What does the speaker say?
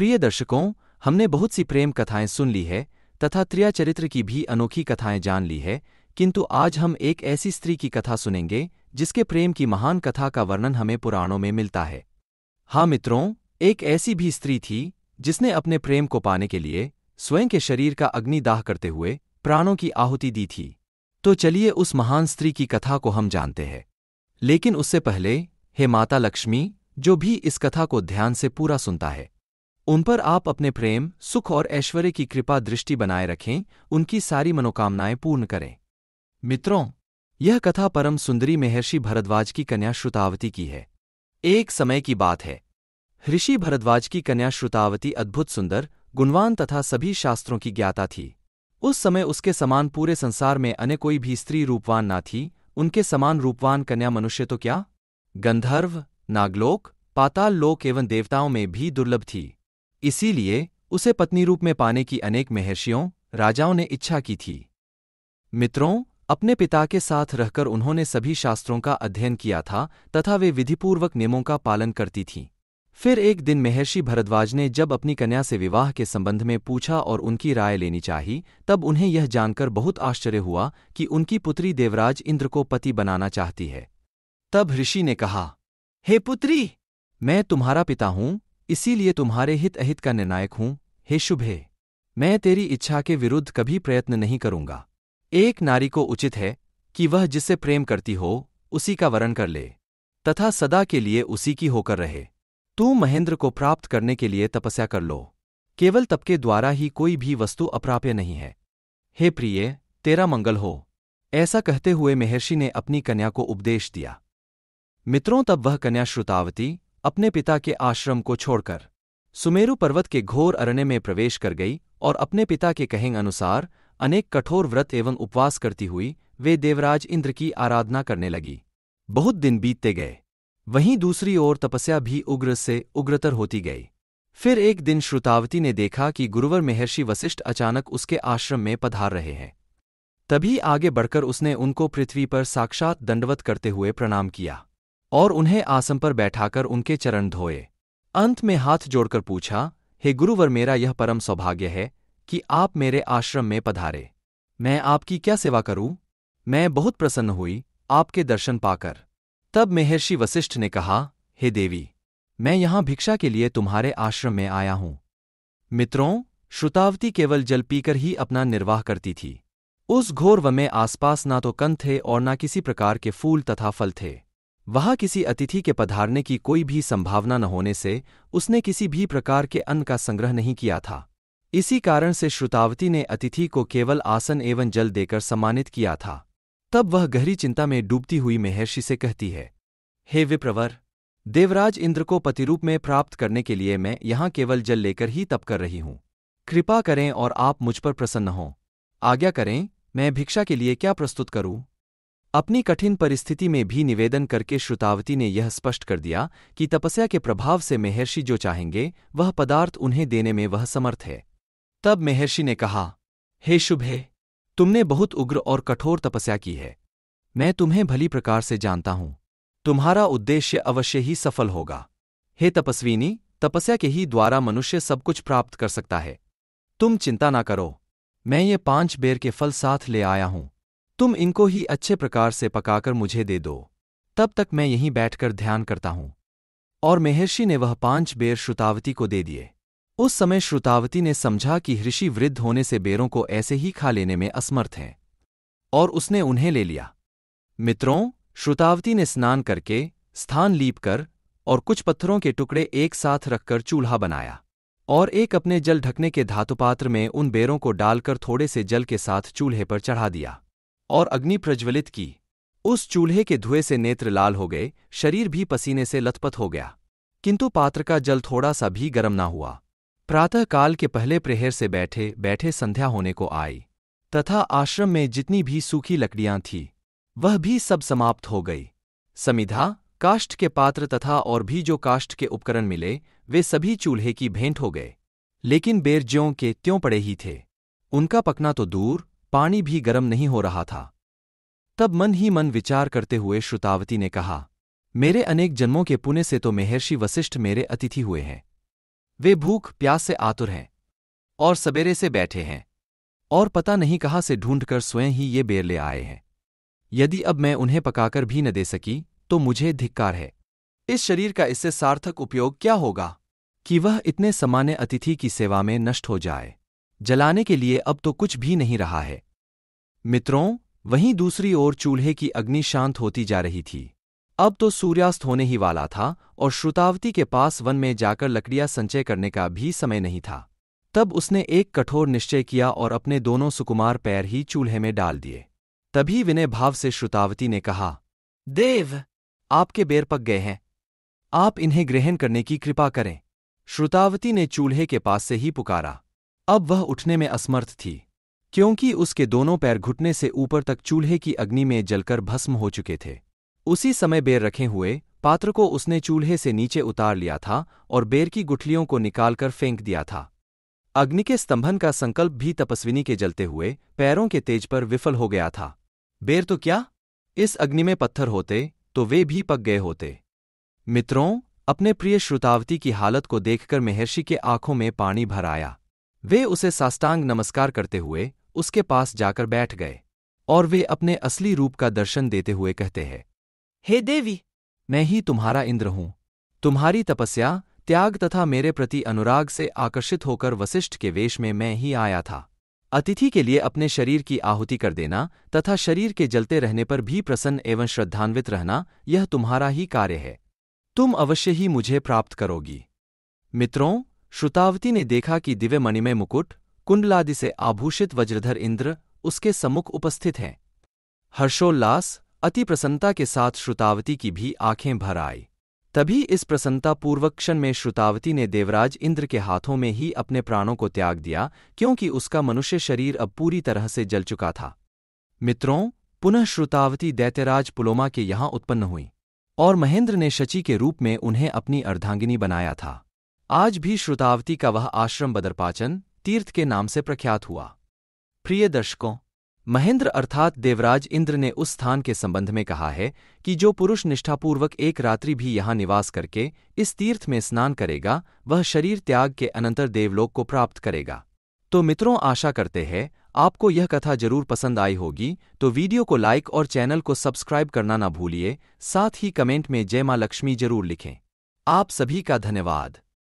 प्रिय दर्शकों हमने बहुत सी प्रेम कथाएं सुन ली है तथा त्रिया चरित्र की भी अनोखी कथाएं जान ली है किंतु आज हम एक ऐसी स्त्री की कथा सुनेंगे जिसके प्रेम की महान कथा का वर्णन हमें पुराणों में मिलता है हाँ मित्रों एक ऐसी भी स्त्री थी जिसने अपने प्रेम को पाने के लिए स्वयं के शरीर का अग्निदाह करते हुए प्राणों की आहुति दी थी तो चलिए उस महान स्त्री की कथा को हम जानते हैं लेकिन उससे पहले हे माता लक्ष्मी जो भी इस कथा को ध्यान से पूरा सुनता है उन पर आप अपने प्रेम सुख और ऐश्वर्य की कृपा दृष्टि बनाए रखें उनकी सारी मनोकामनाएं पूर्ण करें मित्रों यह कथा परम सुंदरी महर्षि भरद्वाज की कन्या श्रुतावती की है एक समय की बात है ऋषि भरद्वाज की कन्या श्रुतावती अद्भुत सुंदर गुणवान तथा सभी शास्त्रों की ज्ञाता थी उस समय उसके समान पूरे संसार में अन्य कोई भी स्त्री रूपवान ना थी उनके समान रूपवान कन्या मनुष्य तो क्या गंधर्व नागलोक पाताल लोक एवं देवताओं में भी दुर्लभ थी इसीलिए उसे पत्नी रूप में पाने की अनेक महर्षियों राजाओं ने इच्छा की थी मित्रों अपने पिता के साथ रहकर उन्होंने सभी शास्त्रों का अध्ययन किया था तथा वे विधिपूर्वक नियमों का पालन करती थीं फिर एक दिन महर्षि भरद्वाज ने जब अपनी कन्या से विवाह के संबंध में पूछा और उनकी राय लेनी चाही तब उन्हें यह जानकर बहुत आश्चर्य हुआ कि उनकी पुत्री देवराज इंद्र को पति बनाना चाहती है तब ऋषि ने कहा हे पुत्री मैं तुम्हारा पिता हूं इसीलिए तुम्हारे हित अहित का निर्णायक हूं हे शुभे मैं तेरी इच्छा के विरुद्ध कभी प्रयत्न नहीं करूंगा एक नारी को उचित है कि वह जिससे प्रेम करती हो उसी का वरण कर ले तथा सदा के लिए उसी की होकर रहे तू महेंद्र को प्राप्त करने के लिए तपस्या कर लो केवल तप के द्वारा ही कोई भी वस्तु अप्राप्य नहीं है हे प्रिय तेरा मंगल हो ऐसा कहते हुए महर्षि ने अपनी कन्या को उपदेश दिया मित्रों तब वह कन्या श्रुतावती अपने पिता के आश्रम को छोड़कर सुमेरु पर्वत के घोर अरण्य में प्रवेश कर गई और अपने पिता के कहेंग अनुसार अनेक कठोर व्रत एवं उपवास करती हुई वे देवराज इंद्र की आराधना करने लगी बहुत दिन बीतते गए वहीं दूसरी ओर तपस्या भी उग्र से उग्रतर होती गई फिर एक दिन श्रुतावती ने देखा कि गुरुवर महर्षि वशिष्ठ अचानक उसके आश्रम में पधार रहे हैं तभी आगे बढ़कर उसने उनको पृथ्वी पर साक्षात दंडवत करते हुए प्रणाम किया और उन्हें आसम पर बैठाकर उनके चरण धोए अंत में हाथ जोड़कर पूछा हे गुरुवर मेरा यह परम सौभाग्य है कि आप मेरे आश्रम में पधारे मैं आपकी क्या सेवा करूं मैं बहुत प्रसन्न हुई आपके दर्शन पाकर तब महर्षि वशिष्ठ ने कहा हे देवी मैं यहां भिक्षा के लिए तुम्हारे आश्रम में आया हूं मित्रों श्रुतावती केवल जल पीकर ही अपना निर्वाह करती थी उस घोर व में आसपास ना तो कन थे और ना किसी प्रकार के फूल तथा फल थे वहाँ किसी अतिथि के पधारने की कोई भी संभावना न होने से उसने किसी भी प्रकार के अन्न का संग्रह नहीं किया था इसी कारण से श्रुतावती ने अतिथि को केवल आसन एवं जल देकर सम्मानित किया था तब वह गहरी चिंता में डूबती हुई महर्षि से कहती है हे विप्रवर देवराज इंद्र को पतिरूप में प्राप्त करने के लिए मैं यहाँ केवल जल लेकर ही तप कर रही हूं कृपा करें और आप मुझ पर प्रसन्न हों आज्ञा करें मैं भिक्षा के लिए क्या प्रस्तुत करूं अपनी कठिन परिस्थिति में भी निवेदन करके श्रुतावती ने यह स्पष्ट कर दिया कि तपस्या के प्रभाव से महर्षि जो चाहेंगे वह पदार्थ उन्हें देने में वह समर्थ है तब महर्षि ने कहा हे शुभे तुमने बहुत उग्र और कठोर तपस्या की है मैं तुम्हें भली प्रकार से जानता हूं तुम्हारा उद्देश्य अवश्य ही सफल होगा हे तपस्विनी तपस्या के ही द्वारा मनुष्य सब कुछ प्राप्त कर सकता है तुम चिंता ना करो मैं ये पांच बेर के फल साथ ले आया हूं तुम इनको ही अच्छे प्रकार से पकाकर मुझे दे दो तब तक मैं यहीं बैठकर ध्यान करता हूं और महर्षि ने वह पांच बेर श्रुतावती को दे दिए उस समय श्रुतावती ने समझा कि ऋषि वृद्ध होने से बेरों को ऐसे ही खा लेने में असमर्थ हैं और उसने उन्हें ले लिया मित्रों श्रुतावती ने स्नान करके स्थान लीप कर और कुछ पत्थरों के टुकड़े एक साथ रखकर चूल्हा बनाया और एक अपने जल ढकने के धातुपात्र में उन बेरों को डालकर थोड़े से जल के साथ चूल्हे पर चढ़ा दिया और अग्नि प्रज्वलित की उस चूल्हे के धुएं से नेत्र लाल हो गए शरीर भी पसीने से लथपथ हो गया किंतु पात्र का जल थोड़ा सा भी गर्म ना हुआ प्रातःकाल के पहले प्रहर से बैठे बैठे संध्या होने को आई तथा आश्रम में जितनी भी सूखी लकड़ियां थीं वह भी सब समाप्त हो गई समिधा काष्ठ के पात्र तथा और भी जो काष्ठ के उपकरण मिले वे सभी चूल्हे की भेंट हो गए लेकिन बेर ज्यों के त्यों पड़े ही थे उनका पकना तो दूर पानी भी गर्म नहीं हो रहा था तब मन ही मन विचार करते हुए श्रुतावती ने कहा मेरे अनेक जन्मों के पुण्य से तो महर्षि वशिष्ठ मेरे अतिथि हुए हैं वे भूख प्यास से आतुर हैं और सवेरे से बैठे हैं और पता नहीं कहाँ से ढूंढकर स्वयं ही ये बेर ले आए हैं यदि अब मैं उन्हें पकाकर भी न दे सकी तो मुझे धिक्कार है इस शरीर का इससे सार्थक उपयोग क्या होगा कि वह इतने सामान्य अतिथि की सेवा में नष्ट हो जाए जलाने के लिए अब तो कुछ भी नहीं रहा है मित्रों वहीं दूसरी ओर चूल्हे की अग्नि शांत होती जा रही थी अब तो सूर्यास्त होने ही वाला था और श्रुतावती के पास वन में जाकर लकड़ियां संचय करने का भी समय नहीं था तब उसने एक कठोर निश्चय किया और अपने दोनों सुकुमार पैर ही चूल्हे में डाल दिए तभी विनय भाव से श्रुतावती ने कहा देव आपके बेर पक गए हैं आप इन्हें ग्रहण करने की कृपा करें श्रुतावती ने चूल्हे के पास से ही पुकारा अब वह उठने में असमर्थ थी क्योंकि उसके दोनों पैर घुटने से ऊपर तक चूल्हे की अग्नि में जलकर भस्म हो चुके थे उसी समय बेर रखे हुए पात्र को उसने चूल्हे से नीचे उतार लिया था और बेर की गुठलियों को निकालकर फेंक दिया था अग्नि के स्तंभन का संकल्प भी तपस्विनी के जलते हुए पैरों के तेज पर विफल हो गया था बेर तो क्या इस अग्नि में पत्थर होते तो वे भी पक गए होते मित्रों अपने प्रिय श्रुतावती की हालत को देखकर महर्षि के आंखों में पानी भर आया वे उसे साष्टांग नमस्कार करते हुए उसके पास जाकर बैठ गए और वे अपने असली रूप का दर्शन देते हुए कहते हैं हे देवी मैं ही तुम्हारा इंद्र हूं तुम्हारी तपस्या त्याग तथा मेरे प्रति अनुराग से आकर्षित होकर वशिष्ठ के वेश में मैं ही आया था अतिथि के लिए अपने शरीर की आहुति कर देना तथा शरीर के जलते रहने पर भी प्रसन्न एवं श्रद्धान्वित रहना यह तुम्हारा ही कार्य है तुम अवश्य ही मुझे प्राप्त करोगी मित्रों श्रुतावती ने देखा कि दिव्य मणिमय मुकुट कुंडलादि से आभूषित वज्रधर इंद्र उसके सम्मुख उपस्थित हैं हर्षोल्लास अति प्रसन्नता के साथ श्रुतावती की भी आंखें भर आई तभी इस प्रसन्नतापूर्वक क्षण में श्रुतावती ने देवराज इंद्र के हाथों में ही अपने प्राणों को त्याग दिया क्योंकि उसका मनुष्य शरीर अब पूरी तरह से जल चुका था मित्रों पुनः श्रुतावती दैत्यराज पुलोमा के यहाँ उत्पन्न हुई और महेंद्र ने शची के रूप में उन्हें अपनी अर्धांगिनी बनाया था आज भी श्रुतावती का वह आश्रम बदरपाचन तीर्थ के नाम से प्रख्यात हुआ प्रिय दर्शकों महेंद्र अर्थात देवराज इंद्र ने उस स्थान के संबंध में कहा है कि जो पुरुष निष्ठापूर्वक एक रात्रि भी यहाँ निवास करके इस तीर्थ में स्नान करेगा वह शरीर त्याग के अनंतर देवलोक को प्राप्त करेगा तो मित्रों आशा करते हैं आपको यह कथा जरूर पसंद आई होगी तो वीडियो को लाइक और चैनल को सब्सक्राइब करना ना भूलिए साथ ही कमेंट में जय मां लक्ष्मी जरूर लिखें आप सभी का धन्यवाद